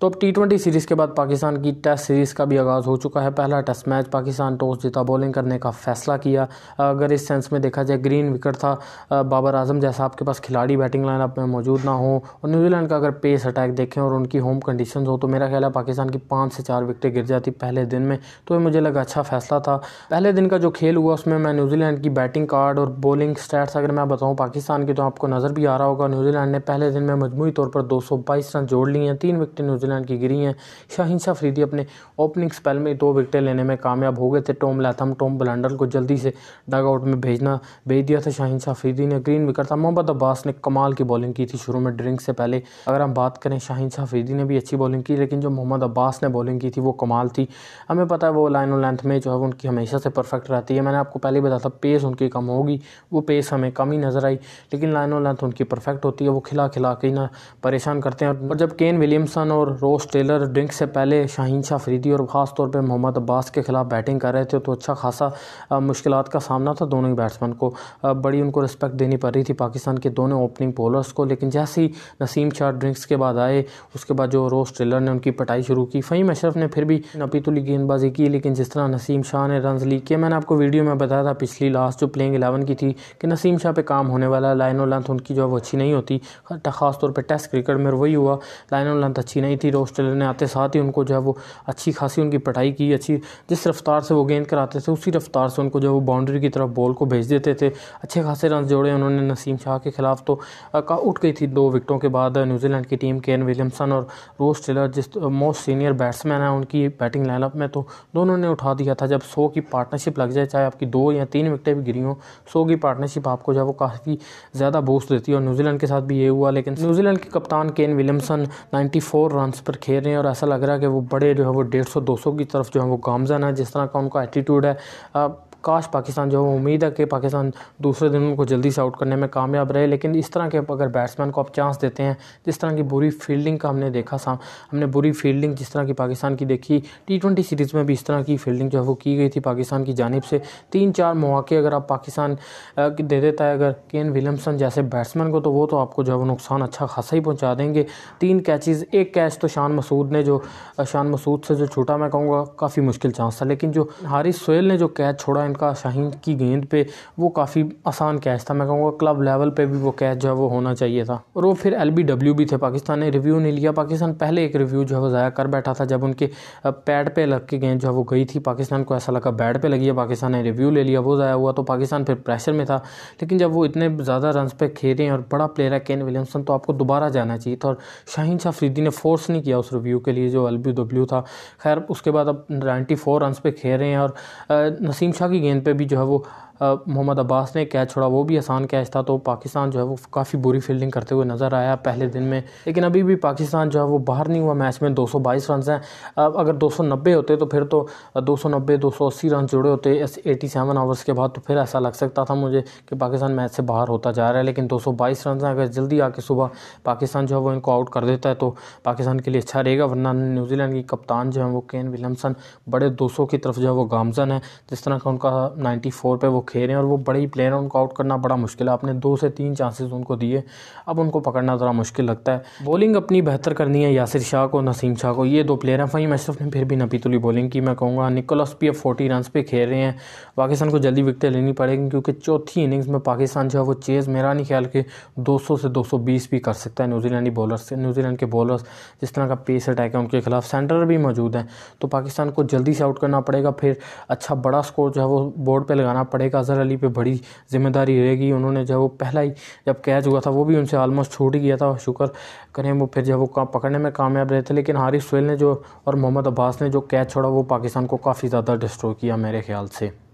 तो अब T twenty series के बाद पाकिस्तान की टेस्ट सीरीज़ का भी आगाज़ हो चुका है पहला टेस्ट मैच पाकिस्तान टॉस जीता बॉलिंग करने का फैसला किया अगर इस सेंस में देखा जाए ग्रीन विकेट था बाबर आजम जैसा आपके पास खिलाड़ी बैटिंग लाइनअप में मौजूद ना हो और न्यूजीलैंड का अगर पेस अटैक देखें और उनकी होम कंडीशन हो तो मेरा ख्याल है पाकिस्तान की पाँच से चार विकटें गिर जाती पहले दिन में तो ये मुझे लगा अच्छा फैसला था पहले दिन का जो खेल हुआ उसमें मैं न्यूजीलैंड की बैटिंग कार्ड और बॉलिंग स्टैट्स अगर मैं बताऊँ पाकिस्तान की तो आपको नज़र भी आ रहा होगा न्यूजीलैंड ने पहले दिन में मजमू तौर पर दो रन जोड़ लिए हैं तीन विकटें न्यूजी न्यूजीलैंड की गिरी हैं शाहिन शाह फरीदी अपने ओपनिंग स्पेल में दो विकटें लेने में कामयाब हो गए थे टॉम लैथम टॉम बलेंडर को जल्दी से डग आउट में भेजना भेज दिया था शाहिन शाह फरीदी ने ग्रीन विकेट था मोहम्मद अब्बास ने कमाल की बॉलिंग की थी शुरू में ड्रिंक से पहले अगर हम बात करें शाहिन शाह फरीदी ने भी अच्छी बॉलिंग की लेकिन जो मोहम्मद अब्बास ने बॉलिंग की थी वो कमाल थी हमें पता है वो लाइन और लेंथ में जो है उनकी हमेशा से परफेक्ट रहती है मैंने आपको पहले बताया था पेस उनकी कम होगी वो पेस हमें कम ही नज़र आई लेकिन लाइन और लेंथ उनकी परफेक्ट होती है वो खिला खिला के ना परेशान करते हैं और जब केन विलियमसन और रोस टेलर ड्रिंक से पहले शाहीन शाह फरीदी और ख़ास तौर पे मोहम्मद अब्बास के खिलाफ बैटिंग कर रहे थे तो अच्छा खासा मुश्किल का सामना था दोनों ही बैट्समैन को बड़ी उनको रिस्पेक्ट देनी पड़ रही थी पाकिस्तान के दोनों ओपनिंग बॉलर्स को लेकिन जैसे ही नसीम शाह ड्रिंक्स के बाद आए उसके बाद जो रोस टेलर ने उनकी पटाई शुरू की फ़हीम अशरफ ने फिर भी नपीतुली गेंदबाजी की लेकिन जिस तरह नसीम शाह ने रन ली किए मैंने आपको वीडियो में बताया था पिछली लास्ट जो प्लेइंग एलेवन की थी कि नसीम शाह पर काम होने वाला लाइन और लेंथ उनकी जो है वो अच्छी नहीं होती ख़ासतौर पर टेस्ट क्रिकेट में वही हुआ लाइन और लेंथ अच्छी नहीं थी आती रहे ऑस्ट्रेलिया ने आते साथ ही उनको जो है वो अच्छी खासी उनकी पढ़ाई की अच्छी जिस रफ्तार से वो गेंद कराते थे उसी रफ्तार से उनको जो है वो बाउंड्री की तरफ बॉल को भेज देते थे अच्छे खासे रन जोड़े उन्होंने नसीम शाह के खिलाफ तो का उठ गई थी दो विकटों के बाद न्यूजीलैंड की टीम केन विलियमसन और रोस टेलर जिस मोस्ट सीनियर बैट्समैन है उनकी बैटिंग लाइनअप में तो दोनों ने उठा दिया था जब सो की पार्टनरशिप लग जाए चाहे आपकी दो या तीन विकटें भी गिरी हों सो की पार्टनरशिप आपको जो है वो काफ़ी ज़्यादा बूस्ट देती है और न्यूजीलैंड के साथ भी ये हुआ लेकिन न्यूजीलैंड के कप्तान Ken Williamson four run grounds पर खेल रहे हैं और ऐसा लग रहा है कि वो बड़े जो है वो डेढ़ सौ दो सौ की तरफ जो है वो गामजन है जिस तरह का उनका एटीट्यूड है काश पाकिस्तान जो उम्मीद है कि पाकिस्तान दूसरे दिन उनको जल्दी से आउट करने में कामयाब रहे लेकिन इस तरह के अगर बैट्समैन को आप चांस देते हैं जिस तरह की बुरी फील्डिंग का हमने देखा सा हमने बुरी फील्डिंग जिस तरह की पाकिस्तान की देखी टी ट्वेंटी सीरीज़ में भी इस तरह की फील्डिंग जो है वो की गई थी पाकिस्तान की जानब से तीन चार मौके अगर आप पाकिस्तान दे देता है अगर केन विलियमसन जैसे बैट्समैन को तो वो तो आपको जो है वो नुकसान अच्छा खासा ही पहुँचा देंगे तीन कैचेज़ एक कैच तो शान मसूद ने जो शान मसूद से जो छूटा मैं कहूँगा काफ़ी मुश्किल चांस था लेकिन जो हारिस सोहेल ने जो कैच छोड़ा का शाहीन की गेंद पे वो काफ़ी आसान कैच था मैं कहूँगा क्लब लेवल पे भी वो कैच जो है वो होना चाहिए था और वो फिर एल भी थे पाकिस्तान ने रिव्यू नहीं लिया पाकिस्तान पहले एक रिव्यू जो है वो ज़ाया कर बैठा था जब उनके पैड पर लग के गेंद जो है वो गई थी पाकिस्तान को ऐसा लगा बैट पर लगी है पाकिस्तान ने रिव्यू ले लिया वो ज़ाया हुआ तो पाकिस्तान फिर प्रेशर में था लेकिन जब वो इतने ज़्यादा रन पर खेले हैं और बड़ा प्लेयर है केन विलियमसन तो आपको दोबारा जाना चाहिए था और शाहीन फरीदी ने फोर्स नहीं किया उस रिव्यू के लिए जो एल था खैर उसके बाद अब नाइन्टी फोर रन पे खेल रहे हैं और नसीम शाह की की गेंद पे भी जो है वो मोहम्मद अब्बास ने कैच छोड़ा वो भी आसान कैच था तो पाकिस्तान जो है वो काफ़ी बुरी फील्डिंग करते हुए नज़र आया पहले दिन में लेकिन अभी भी पाकिस्तान जो है वो बाहर नहीं हुआ मैच में 222 रन हैं अगर 290 होते तो फिर तो 290 280 रन जुड़े होते एटी सेवन आवर्स के बाद तो फिर ऐसा लग सकता था मुझे कि पाकिस्तान मैच से बाहर होता जा रहा है लेकिन बाईस रन हैं अगर जल्दी आके सुबह पाकिस्तान जो है वो इनको आउट कर देता है तो पाकिस्तान के लिए अच्छा रहेगा वरना न्यूजीलैंड की कप्तान जो है वो केन विलियमसन बड़े सौ की तरफ जो है वो गामजन है जिस तरह का उनका फोर पे वो खेल रहे हैं और वो बड़े ही प्लेयर हैं उनको आउट करना बड़ा मुश्किल है आपने दो से तीन चांसेस उनको दिए अब उनको पकड़ना ज़रा मुश्किल लगता है बॉलिंग अपनी बेहतर करनी है यासिर शाह को नसीम शाह को ये दो प्लेयर हैं फ़हीम अशरफ ने फिर भी नपीतुली बॉलिंग की मैं कहूँगा निकोलस भी अब फोर्टी रन पर खेल रहे हैं पाकिस्तान को जल्दी विकटें लेनी पड़ेगी क्योंकि चौथी इनिंग्स में पाकिस्तान जो है वो चेज़ मेरा नहीं ख्याल के दो से दो भी कर सकता है न्यूजीलैंडी बॉलर से न्यूजीलैंड के बॉलर जिस तरह का पेस अटैक है उनके खिलाफ सेंटर भी मौजूद हैं तो पाकिस्तान को जल्दी से आउट करना पड़ेगा फिर अच्छा बड़ा स्कोर जो है वो बोर्ड पर लगाना पड़ेगा अज़हर अली पे बड़ी जिम्मेदारी रहेगी उन्होंने जब वो पहला ही जब कैच हुआ था वो भी उनसे ऑलमोस्ट छूट ही गया था और शुक्र करें वो फिर जब वो पकड़ने में कामयाब रहे थे लेकिन हारिस सोहेल ने जो और मोहम्मद अब्बास ने जो कैच छोड़ा वो पाकिस्तान को काफ़ी ज़्यादा डिस्ट्रॉय किया मेरे ख्याल से